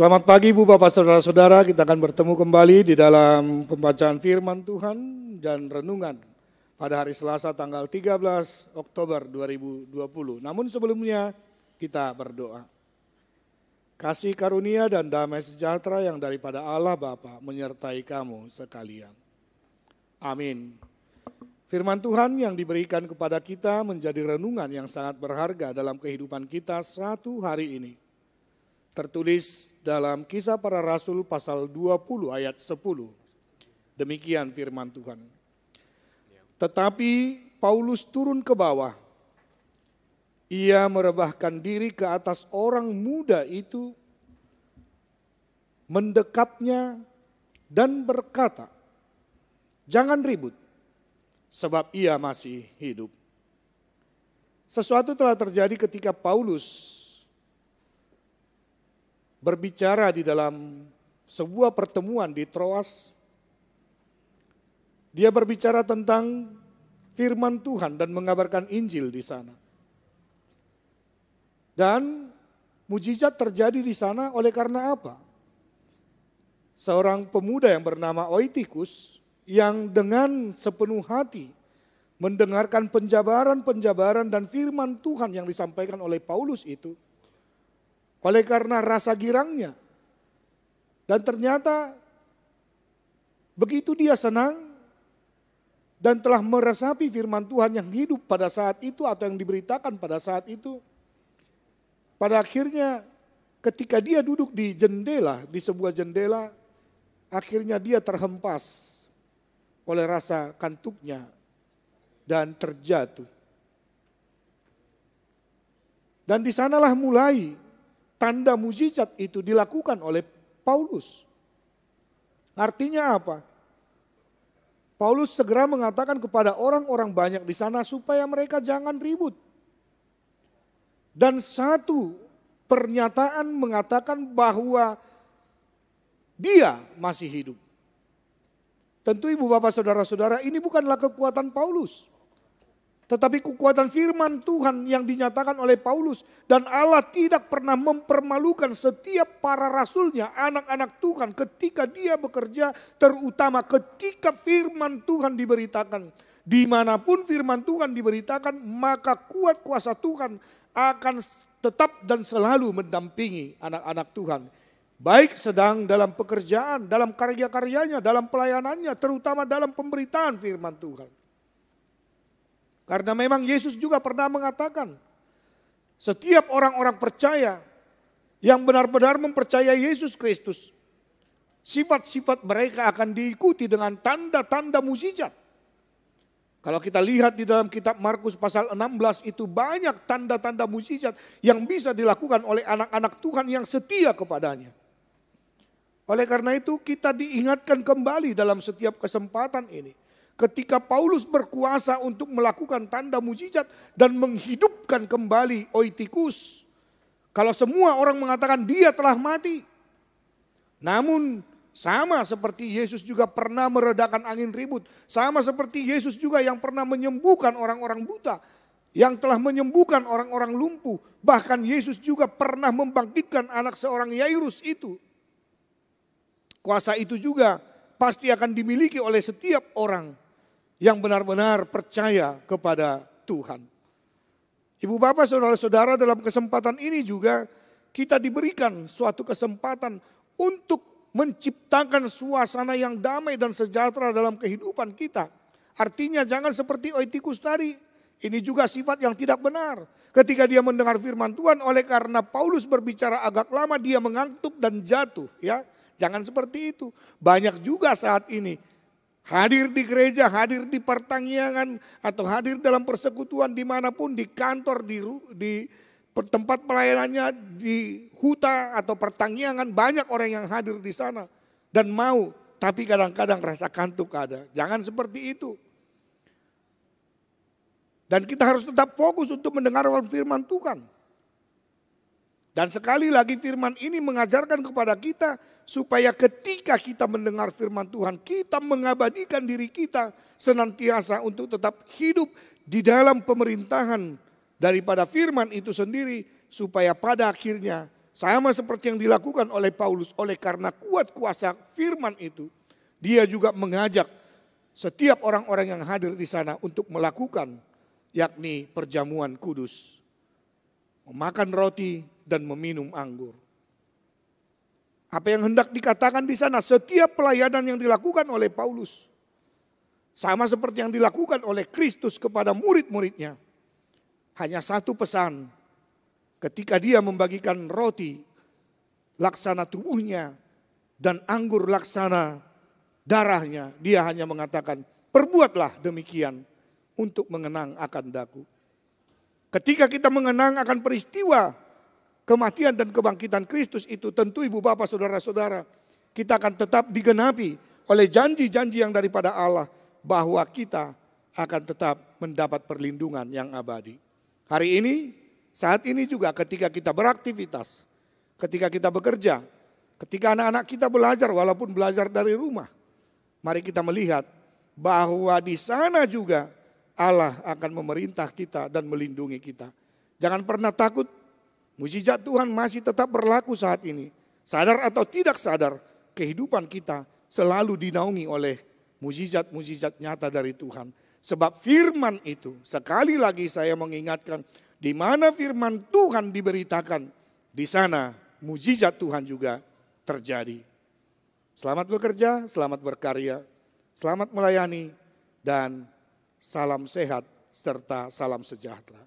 Selamat pagi Ibu Bapak Saudara-saudara, kita akan bertemu kembali di dalam pembacaan firman Tuhan dan renungan pada hari Selasa tanggal 13 Oktober 2020. Namun sebelumnya kita berdoa. Kasih karunia dan damai sejahtera yang daripada Allah Bapa menyertai kamu sekalian. Amin. Firman Tuhan yang diberikan kepada kita menjadi renungan yang sangat berharga dalam kehidupan kita satu hari ini tertulis dalam kisah para rasul pasal 20 ayat 10. Demikian firman Tuhan. Tetapi Paulus turun ke bawah. Ia merebahkan diri ke atas orang muda itu, mendekapnya dan berkata, "Jangan ribut, sebab ia masih hidup." Sesuatu telah terjadi ketika Paulus berbicara di dalam sebuah pertemuan di Troas. Dia berbicara tentang firman Tuhan dan mengabarkan Injil di sana. Dan mujizat terjadi di sana oleh karena apa? Seorang pemuda yang bernama Oitikus yang dengan sepenuh hati mendengarkan penjabaran-penjabaran dan firman Tuhan yang disampaikan oleh Paulus itu, oleh karena rasa girangnya. Dan ternyata begitu dia senang dan telah meresapi firman Tuhan yang hidup pada saat itu atau yang diberitakan pada saat itu. Pada akhirnya ketika dia duduk di jendela, di sebuah jendela, akhirnya dia terhempas oleh rasa kantuknya dan terjatuh. Dan disanalah mulai tanda mujizat itu dilakukan oleh Paulus. Artinya apa? Paulus segera mengatakan kepada orang-orang banyak di sana supaya mereka jangan ribut. Dan satu pernyataan mengatakan bahwa dia masih hidup. Tentu ibu bapak saudara-saudara ini bukanlah kekuatan Paulus. Tetapi kekuatan firman Tuhan yang dinyatakan oleh Paulus dan Allah tidak pernah mempermalukan setiap para rasulnya, anak-anak Tuhan ketika dia bekerja terutama ketika firman Tuhan diberitakan. Dimanapun firman Tuhan diberitakan maka kuat kuasa Tuhan akan tetap dan selalu mendampingi anak-anak Tuhan. Baik sedang dalam pekerjaan, dalam karya-karyanya, dalam pelayanannya, terutama dalam pemberitaan firman Tuhan. Karena memang Yesus juga pernah mengatakan, setiap orang-orang percaya yang benar-benar mempercayai Yesus Kristus, sifat-sifat mereka akan diikuti dengan tanda-tanda mujizat. Kalau kita lihat di dalam kitab Markus pasal 16 itu banyak tanda-tanda mujizat yang bisa dilakukan oleh anak-anak Tuhan yang setia kepadanya. Oleh karena itu kita diingatkan kembali dalam setiap kesempatan ini ketika Paulus berkuasa untuk melakukan tanda mujizat dan menghidupkan kembali Oitikus. Kalau semua orang mengatakan dia telah mati. Namun sama seperti Yesus juga pernah meredakan angin ribut. Sama seperti Yesus juga yang pernah menyembuhkan orang-orang buta. Yang telah menyembuhkan orang-orang lumpuh. Bahkan Yesus juga pernah membangkitkan anak seorang Yairus itu. Kuasa itu juga pasti akan dimiliki oleh setiap orang yang benar-benar percaya kepada Tuhan. Ibu bapak, saudara-saudara dalam kesempatan ini juga kita diberikan suatu kesempatan untuk menciptakan suasana yang damai dan sejahtera dalam kehidupan kita. Artinya jangan seperti Oitikus tadi. Ini juga sifat yang tidak benar. Ketika dia mendengar firman Tuhan oleh karena Paulus berbicara agak lama dia mengantuk dan jatuh. ya Jangan seperti itu. Banyak juga saat ini Hadir di gereja, hadir di pertangyangan, atau hadir dalam persekutuan dimanapun, di kantor, di, di tempat pelayanannya, di huta atau pertangyangan, banyak orang yang hadir di sana dan mau, tapi kadang-kadang rasa kantuk ada. Jangan seperti itu. Dan kita harus tetap fokus untuk mendengarkan firman Tuhan. Dan sekali lagi firman ini mengajarkan kepada kita supaya ketika kita mendengar firman Tuhan, kita mengabadikan diri kita senantiasa untuk tetap hidup di dalam pemerintahan daripada firman itu sendiri supaya pada akhirnya sama seperti yang dilakukan oleh Paulus oleh karena kuat kuasa firman itu, dia juga mengajak setiap orang-orang yang hadir di sana untuk melakukan yakni perjamuan kudus. Memakan roti dan meminum anggur. Apa yang hendak dikatakan di sana, setiap pelayanan yang dilakukan oleh Paulus, sama seperti yang dilakukan oleh Kristus kepada murid-muridnya, hanya satu pesan: ketika dia membagikan roti, laksana tubuhnya, dan anggur laksana darahnya, dia hanya mengatakan, "Perbuatlah demikian untuk mengenang akan daku." Ketika kita mengenang akan peristiwa kematian dan kebangkitan Kristus itu tentu ibu bapak saudara-saudara kita akan tetap digenapi oleh janji-janji yang daripada Allah bahwa kita akan tetap mendapat perlindungan yang abadi. Hari ini, saat ini juga ketika kita beraktivitas, ketika kita bekerja, ketika anak-anak kita belajar walaupun belajar dari rumah, mari kita melihat bahwa di sana juga Allah akan memerintah kita dan melindungi kita. Jangan pernah takut Mujizat Tuhan masih tetap berlaku saat ini. Sadar atau tidak sadar, kehidupan kita selalu dinaungi oleh mujizat-mujizat nyata dari Tuhan. Sebab firman itu, sekali lagi saya mengingatkan, di mana firman Tuhan diberitakan, di sana mujizat Tuhan juga terjadi. Selamat bekerja, selamat berkarya, selamat melayani, dan salam sehat serta salam sejahtera.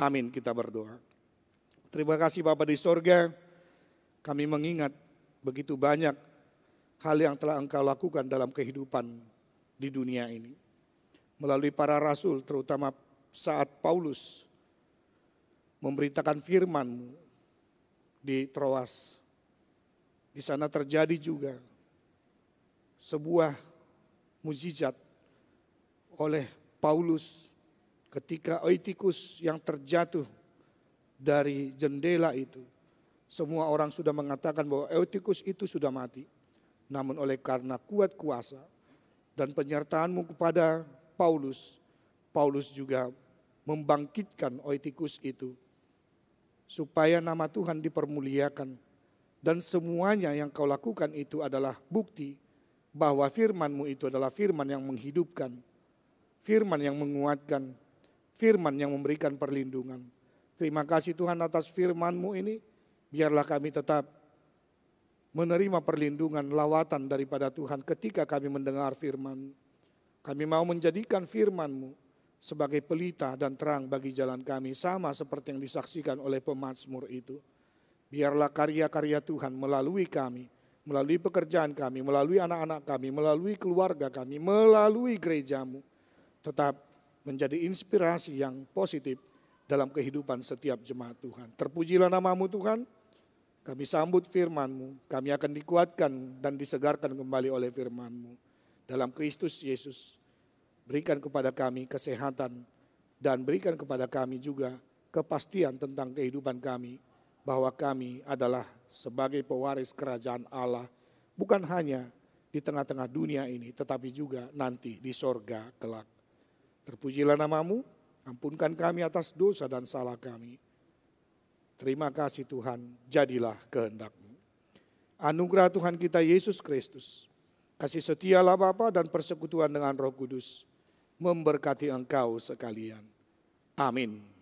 Amin kita berdoa. Terima kasih Bapak di sorga, kami mengingat begitu banyak hal yang telah engkau lakukan dalam kehidupan di dunia ini. Melalui para rasul, terutama saat Paulus memberitakan firman di Troas. Di sana terjadi juga sebuah mujizat oleh Paulus ketika Oitikus yang terjatuh dari jendela itu. Semua orang sudah mengatakan bahwa Eutikus itu sudah mati. Namun oleh karena kuat kuasa dan penyertaanmu kepada Paulus, Paulus juga membangkitkan Eutikus itu. Supaya nama Tuhan dipermuliakan. Dan semuanya yang kau lakukan itu adalah bukti bahwa firmanmu itu adalah firman yang menghidupkan, firman yang menguatkan, firman yang memberikan perlindungan. Terima kasih Tuhan atas firman-Mu ini. Biarlah kami tetap menerima perlindungan, lawatan daripada Tuhan ketika kami mendengar firman. Kami mau menjadikan firman-Mu sebagai pelita dan terang bagi jalan kami, sama seperti yang disaksikan oleh pemazmur itu. Biarlah karya-karya Tuhan melalui kami, melalui pekerjaan kami, melalui anak-anak kami, melalui keluarga kami, melalui gerejamu, tetap menjadi inspirasi yang positif dalam kehidupan setiap jemaat Tuhan. Terpujilah namamu Tuhan, kami sambut FirmanMu. kami akan dikuatkan dan disegarkan kembali oleh FirmanMu. Dalam Kristus Yesus, berikan kepada kami kesehatan dan berikan kepada kami juga kepastian tentang kehidupan kami bahwa kami adalah sebagai pewaris kerajaan Allah bukan hanya di tengah-tengah dunia ini tetapi juga nanti di sorga kelak. Terpujilah namamu, Ampunkan kami atas dosa dan salah kami. Terima kasih Tuhan, jadilah kehendakmu. Anugerah Tuhan kita Yesus Kristus, kasih setialah Bapa dan persekutuan dengan Roh Kudus, memberkati engkau sekalian. Amin.